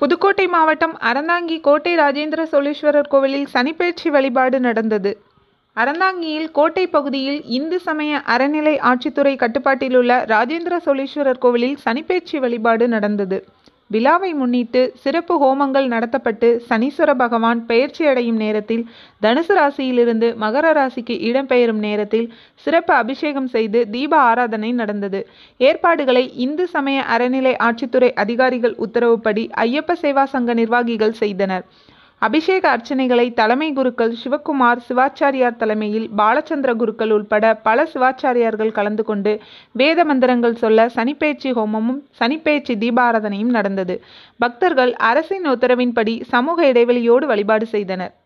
புதுக்கோட்டை மாவட்டம் அறந்தாங்கி கோட்டை ராஜேந்திர சோழீஸ்வரர் கோவிலில் சனிப்பயிற்சி வழிபாடு நடந்தது அறந்தாங்கியில் கோட்டை பகுதியில் இந்து சமய அறநிலை ஆட்சித்துறை கட்டுப்பாட்டிலுள்ள ராஜேந்திர சோழீஸ்வரர் கோவிலில் சனிப்பயிற்சி வழிபாடு நடந்தது விழாவை முன்னிட்டு சிறப்பு ஹோமங்கள் நடத்தப்பட்டு சனீஸ்வர பகவான் பெயர்ச்சி அடையும் நேரத்தில் தனுசு ராசியிலிருந்து மகர ராசிக்கு இடம்பெயரும் நேரத்தில் சிறப்பு அபிஷேகம் செய்து தீப ஆராதனை நடந்தது ஏற்பாடுகளை இந்து சமய அறநிலை ஆட்சித்துறை அதிகாரிகள் உத்தரவுப்படி ஐயப்ப சேவா சங்க நிர்வாகிகள் செய்தனர் அபிஷேக அர்ச்சனைகளை தலைமை குருக்கள் சிவக்குமார் சிவாச்சாரியார் தலைமையில் பாலச்சந்திர குருக்கள் உள்பட பல சிவாச்சாரியார்கள் கலந்து கொண்டு வேத மந்திரங்கள் சொல்ல சனிப்பெயர்ச்சி ஹோமமும் சனிப்பெயர்ச்சி தீபாராதனையும் நடந்தது பக்தர்கள் அரசின் உத்தரவின்படி சமூக இடைவெளியோடு வழிபாடு செய்தனர்